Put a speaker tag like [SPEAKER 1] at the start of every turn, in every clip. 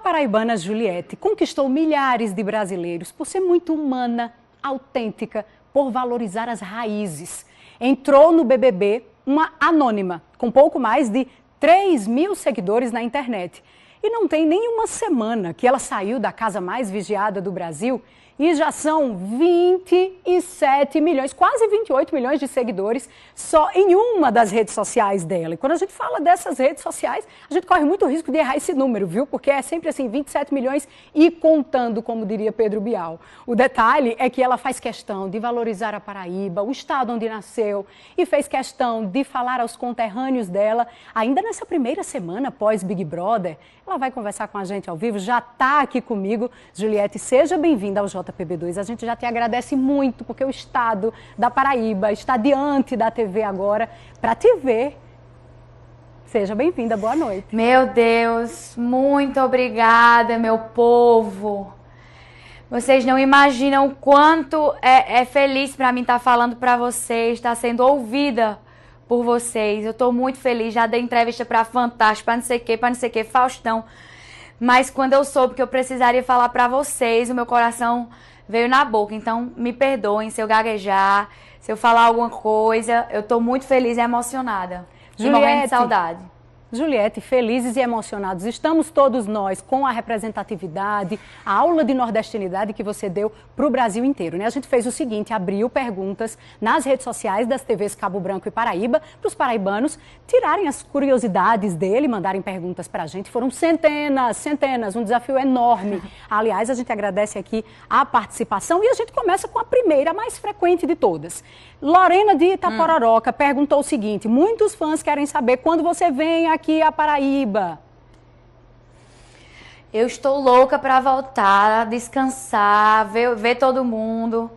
[SPEAKER 1] A paraibana Juliette conquistou milhares de brasileiros por ser muito humana, autêntica, por valorizar as raízes. Entrou no BBB uma anônima, com pouco mais de 3 mil seguidores na internet. E não tem nenhuma semana que ela saiu da casa mais vigiada do Brasil e já são 27 milhões, quase 28 milhões de seguidores só em uma das redes sociais dela. E quando a gente fala dessas redes sociais, a gente corre muito risco de errar esse número, viu? Porque é sempre assim, 27 milhões e contando, como diria Pedro Bial. O detalhe é que ela faz questão de valorizar a Paraíba, o estado onde nasceu, e fez questão de falar aos conterrâneos dela, ainda nessa primeira semana pós Big Brother. Ela vai conversar com a gente ao vivo, já está aqui comigo. Juliette, seja bem-vinda ao J Mata PB2. A gente já te agradece muito, porque o Estado da Paraíba está diante da TV agora para te ver. Seja bem-vinda, boa noite. Meu Deus, muito
[SPEAKER 2] obrigada, meu povo. Vocês não imaginam o quanto é, é feliz para mim estar tá falando para vocês, estar tá sendo ouvida por vocês. Eu estou muito feliz, já dei entrevista para Fantástico, para não sei o que, para não sei o que, Faustão. Mas quando eu soube que eu precisaria falar para vocês, o meu coração veio na boca. Então, me perdoem se eu gaguejar, se eu falar alguma coisa. Eu tô muito feliz e emocionada. Juliette, de saudade.
[SPEAKER 1] Juliette, felizes e emocionados estamos todos nós com a representatividade, a aula de nordestinidade que você deu para o Brasil inteiro. Né? A gente fez o seguinte: abriu perguntas nas redes sociais das TVs Cabo Branco e Paraíba para os paraibanos tirarem as curiosidades dele, mandarem perguntas para a gente. Foram centenas, centenas, um desafio enorme. Aliás, a gente agradece aqui a participação e a gente começa com a primeira, a mais frequente de todas. Lorena de Itapororoca hum. perguntou o seguinte: muitos fãs querem saber quando você vem aqui aqui à Paraíba?
[SPEAKER 2] Eu estou louca para voltar, descansar, ver, ver todo mundo,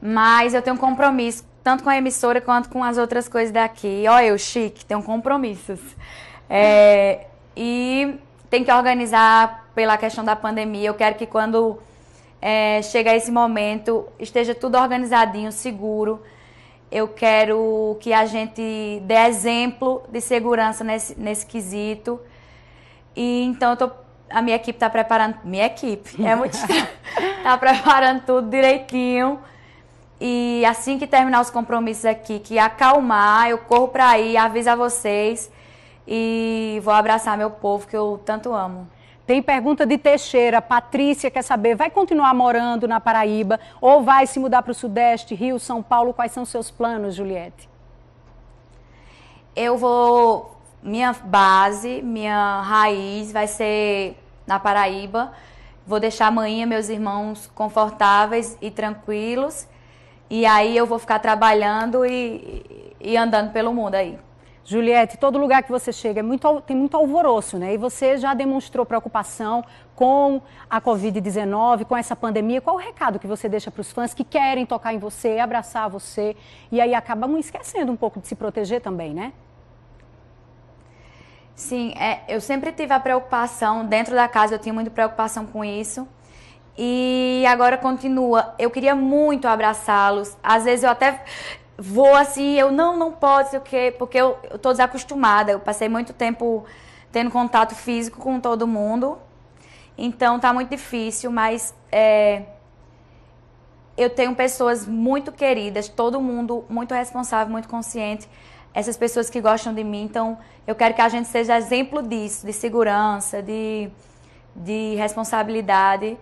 [SPEAKER 2] mas eu tenho um compromisso tanto com a emissora quanto com as outras coisas daqui. Olha, eu chique, tenho compromissos. É, e tem que organizar pela questão da pandemia. Eu quero que quando é, chegar esse momento esteja tudo organizadinho, seguro eu quero que a gente dê exemplo de segurança nesse, nesse quesito. E então eu tô, a minha equipe está preparando. Minha equipe, é muito Está preparando tudo direitinho. E assim que terminar os compromissos aqui, que acalmar, eu corro para aí,
[SPEAKER 1] aviso a vocês e vou abraçar meu povo que eu tanto amo. Tem pergunta de Teixeira. Patrícia quer saber: vai continuar morando na Paraíba ou vai se mudar para o Sudeste, Rio, São Paulo? Quais são seus planos, Juliette? Eu vou. Minha base, minha raiz vai ser
[SPEAKER 2] na Paraíba. Vou deixar a mãe e meus irmãos confortáveis e tranquilos.
[SPEAKER 1] E aí eu vou ficar trabalhando e, e andando pelo mundo aí. Juliette, todo lugar que você chega é muito, tem muito alvoroço, né? E você já demonstrou preocupação com a Covid-19, com essa pandemia. Qual o recado que você deixa para os fãs que querem tocar em você, abraçar você e aí acabam esquecendo um pouco de se proteger também, né? Sim, é, eu sempre tive a preocupação, dentro da casa
[SPEAKER 2] eu tinha muita preocupação com isso. E agora continua. Eu queria muito abraçá-los. Às vezes eu até vou assim, eu não, não posso sei o quê, porque eu, eu tô desacostumada. Eu passei muito tempo tendo contato físico com todo mundo. Então tá muito difícil, mas é, eu tenho pessoas muito queridas, todo mundo muito responsável, muito consciente. Essas pessoas que gostam de mim, então eu quero que a gente seja exemplo disso, de segurança, de, de responsabilidade.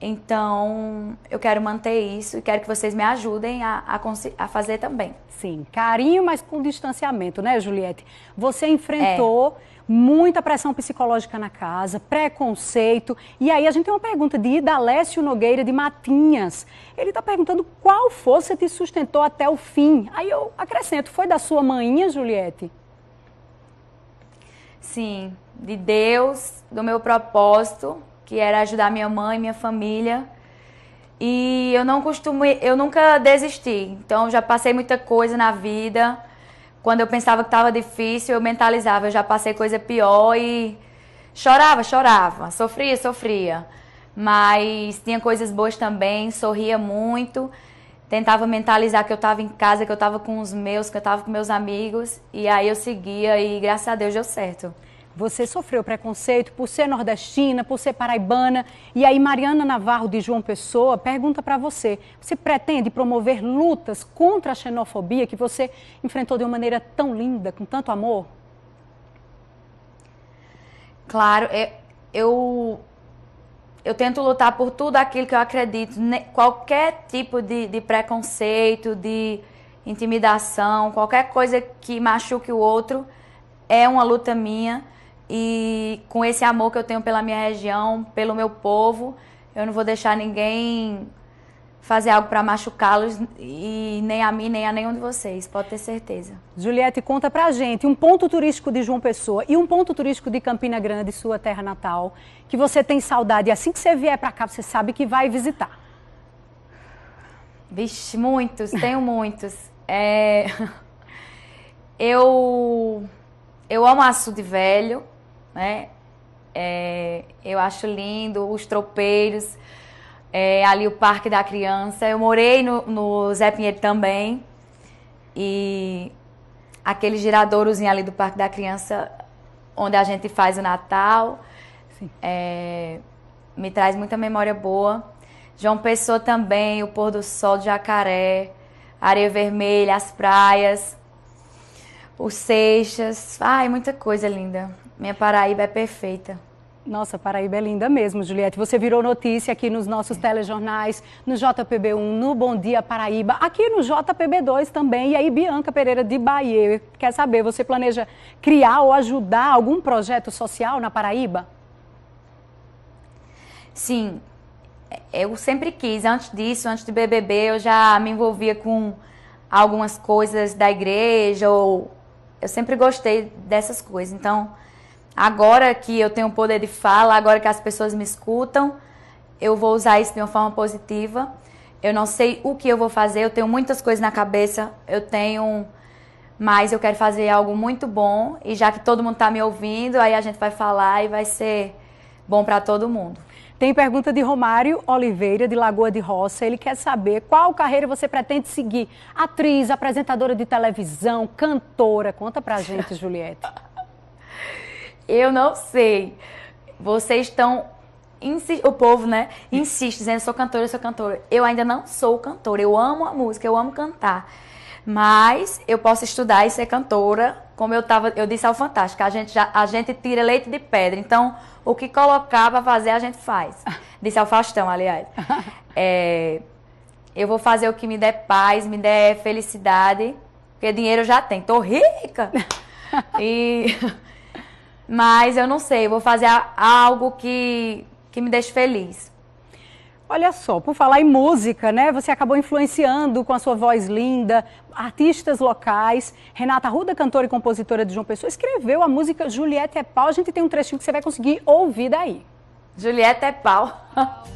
[SPEAKER 2] Então, eu quero manter isso e quero que
[SPEAKER 1] vocês me ajudem a, a, a fazer também. Sim, carinho, mas com distanciamento, né, Juliette? Você enfrentou é. muita pressão psicológica na casa, preconceito. E aí a gente tem uma pergunta de Idalécio Nogueira de Matinhas. Ele está perguntando qual força te sustentou até o fim. Aí eu acrescento, foi da sua mãinha, Juliette? Sim, de Deus, do meu propósito
[SPEAKER 2] que era ajudar minha mãe, minha família. E eu não costumo, eu nunca desisti. Então já passei muita coisa na vida. Quando eu pensava que estava difícil, eu mentalizava, eu já passei coisa pior e chorava, chorava, sofria, sofria. Mas tinha coisas boas também, sorria muito, tentava mentalizar que eu estava em casa, que eu estava com os meus, que eu estava com meus amigos,
[SPEAKER 1] e aí eu seguia e graças a Deus deu certo. Você sofreu preconceito por ser nordestina, por ser paraibana. E aí, Mariana Navarro de João Pessoa pergunta para você: você pretende promover lutas contra a xenofobia que você enfrentou de uma maneira tão linda, com tanto amor? Claro, é, eu,
[SPEAKER 2] eu tento lutar por tudo aquilo que eu acredito. Né? Qualquer tipo de, de preconceito, de intimidação, qualquer coisa que machuque o outro, é uma luta minha e com esse amor que eu tenho pela minha região, pelo meu povo, eu não vou deixar ninguém fazer algo para
[SPEAKER 1] machucá-los e nem a mim, nem a nenhum de vocês, pode ter certeza. Juliette, conta pra gente um ponto turístico de João Pessoa e um ponto turístico de Campina Grande, sua terra natal, que você tem saudade assim que você vier para cá, você sabe que vai visitar. Vixe,
[SPEAKER 2] muitos, tenho muitos. É... Eu eu amo açude velho, né? É, eu acho lindo, os tropeiros, é, ali o Parque da Criança. Eu morei no, no Zé Pinheiro também. E aquele giradourozinho ali do Parque da Criança, onde a gente faz o Natal, é, me traz muita memória boa. João Pessoa também, o pôr do sol de Jacaré, areia vermelha, as praias, os
[SPEAKER 1] Seixas. Ai, muita coisa linda. Minha Paraíba é perfeita. Nossa, Paraíba é linda mesmo, Juliette. Você virou notícia aqui nos nossos telejornais, no JPB1, no Bom Dia Paraíba, aqui no JPB2 também. E aí, Bianca Pereira de Bahia, quer saber, você planeja criar ou ajudar algum projeto social na Paraíba? Sim, eu sempre quis. Antes disso, antes do BBB, eu
[SPEAKER 2] já me envolvia com algumas coisas da igreja, ou eu sempre gostei dessas coisas. Então Agora que eu tenho o poder de fala, agora que as pessoas me escutam, eu vou usar isso de uma forma positiva. Eu não sei o que eu vou fazer, eu tenho muitas coisas na cabeça, eu tenho. Mas eu quero fazer algo muito bom e já que todo mundo está me ouvindo, aí a gente vai falar e vai ser bom para
[SPEAKER 1] todo mundo. Tem pergunta de Romário Oliveira, de Lagoa de Roça. Ele quer saber qual carreira você pretende seguir. Atriz, apresentadora de televisão, cantora. Conta pra gente, Juliette. Eu não sei. Vocês estão.
[SPEAKER 2] O povo, né? Insiste, dizendo: sou cantora, sou cantora. Eu ainda não sou cantora. Eu amo a música, eu amo cantar. Mas eu posso estudar e ser cantora, como eu tava, eu disse ao Fantástico, a gente, já, a gente tira leite de pedra. Então, o que colocar pra fazer, a gente faz. Disse ao Faustão, aliás. É, eu vou fazer o que me der paz, me der felicidade, porque dinheiro eu já tenho. Tô rica! E mas eu não sei, eu vou fazer algo que, que me deixe feliz.
[SPEAKER 1] Olha só, por falar em música, né? Você acabou influenciando com a sua voz linda, artistas locais. Renata Ruda, cantora e compositora de João Pessoa, escreveu a música Julieta é pau. A gente tem um trechinho que você vai conseguir ouvir daí. Julieta é pau.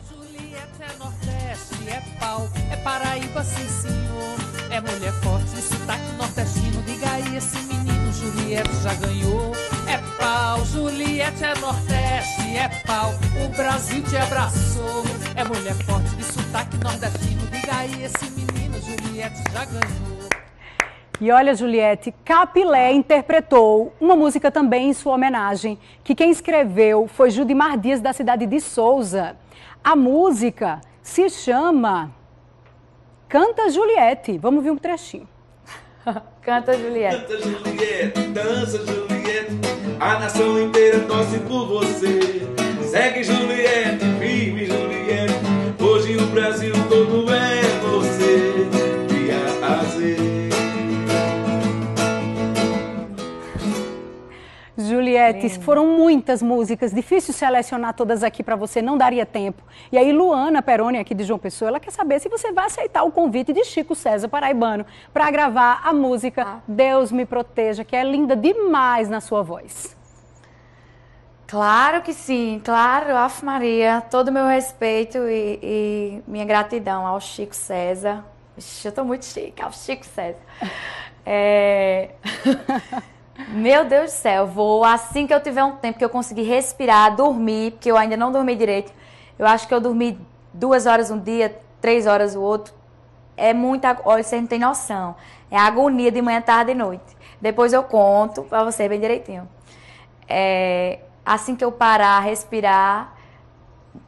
[SPEAKER 1] Julieta é nordeste, é pau, é Paraíba, sim senhor. É mulher forte, sotaque nordestino, diga aí esse menino, Julieta já ganhou. Juliette é nordeste, é pau. O Brasil te abraçou. É mulher forte de sotaque nordestino. Diga aí esse menino, Juliette já ganhou. E olha, Juliette, Capilé interpretou uma música também em sua homenagem, que quem escreveu foi Judimar Dias, da cidade de Souza. A música se chama Canta Juliette. Vamos ver um trechinho. Canta
[SPEAKER 2] Juliette. Canta Juliette, dança Juliette. A nação inteira torce por você Segue Juliette, vive Juliette Hoje o Brasil todo é
[SPEAKER 1] Juliette, Lindo. foram muitas músicas, difícil selecionar todas aqui para você, não daria tempo. E aí, Luana Peroni, aqui de João Pessoa, ela quer saber se você vai aceitar o convite de Chico César Paraibano para gravar a música ah. Deus Me Proteja, que é linda demais na sua voz. Claro que sim, claro,
[SPEAKER 2] Ave Maria, todo o meu respeito e, e, minha gratidão ao Chico César. Ixi, eu estou muito chique, ao Chico César. É... Meu Deus do céu, vou assim que eu tiver um tempo que eu conseguir respirar, dormir, porque eu ainda não dormi direito. Eu acho que eu dormi duas horas um dia, três horas o outro. É muita. Olha, você não tem noção. É agonia de manhã, tarde e noite. Depois eu conto pra você bem direitinho. É, assim que eu parar, respirar,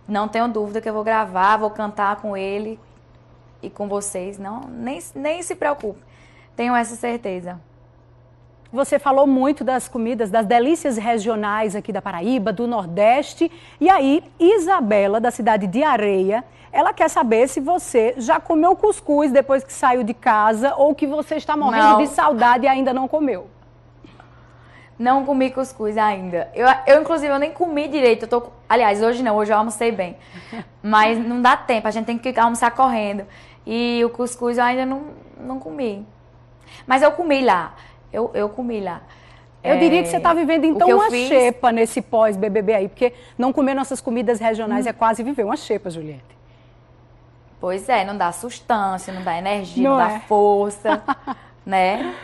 [SPEAKER 2] não tenho dúvida que eu vou gravar, vou cantar com ele e com vocês. Não, nem, nem se preocupe. Tenho essa certeza.
[SPEAKER 1] Você falou muito das comidas, das delícias regionais aqui da Paraíba, do Nordeste. E aí, Isabela, da cidade de Areia, ela quer saber se você já comeu cuscuz depois que saiu de casa ou que você está morrendo não. de saudade e ainda não comeu.
[SPEAKER 2] Não comi cuscuz ainda. Eu, eu, inclusive, eu nem comi direito. Eu tô, aliás, hoje não, hoje eu almocei bem. Mas não dá tempo, a gente tem que almoçar correndo. E o cuscuz eu ainda não, não comi. Mas eu comi lá. Eu, eu comi lá.
[SPEAKER 1] Eu é... diria que você está é, vivendo então uma fiz... xepa nesse pós-BBB aí, porque não comer nossas comidas regionais hum. é quase viver uma xepa, Juliette.
[SPEAKER 2] Pois é, não dá sustância, não
[SPEAKER 1] dá energia, não, não dá é. força, né?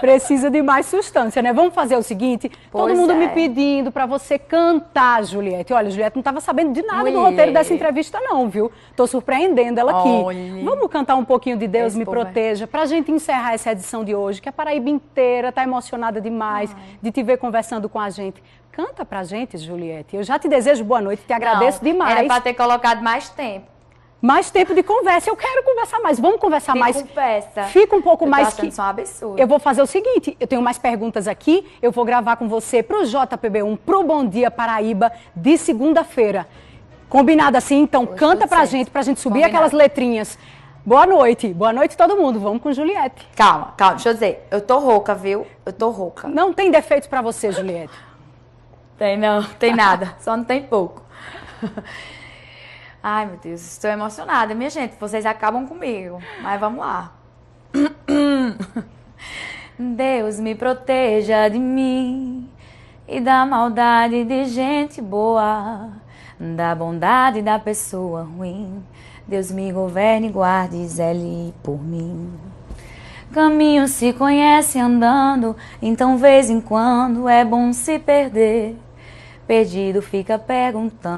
[SPEAKER 1] Precisa de mais substância, né? Vamos fazer o seguinte: pois todo mundo é. me pedindo para você cantar, Juliette. Olha, Juliette não estava sabendo de nada Uê. do roteiro dessa entrevista, não, viu? Tô surpreendendo ela aqui. Vamos cantar um pouquinho de Deus Esse Me é Proteja, é. pra gente encerrar essa edição de hoje, que a Paraíba inteira tá emocionada demais Ai. de te ver conversando com a gente. Canta pra gente, Juliette. Eu já te desejo boa noite, te agradeço não, demais. Era pra ter colocado mais tempo mais tempo de conversa. Eu quero conversar mais. Vamos conversar Fica mais. Conversa.
[SPEAKER 2] Fica um pouco eu mais. Que... um absurdo. Eu vou
[SPEAKER 1] fazer o seguinte: eu tenho mais perguntas aqui. Eu vou gravar com você pro JPB1, pro Bom Dia Paraíba, de segunda-feira. Combinado assim? Então, canta pra certo. gente, pra gente subir Combinado. aquelas letrinhas. Boa noite. Boa noite, todo mundo. Vamos com Juliette. Calma, calma. José, eu tô rouca, viu? Eu tô rouca. Não tem defeito para você, Juliette. tem não, tem nada. Só não tem pouco.
[SPEAKER 2] Ai, meu Deus, estou emocionada, minha gente. Vocês acabam comigo. Mas vamos lá. Deus me proteja de mim e da maldade de gente boa, da bondade da pessoa ruim. Deus me governe e guarde, zele por mim. Caminho se conhece andando, então vez em quando é bom se perder. Perdido fica perguntando.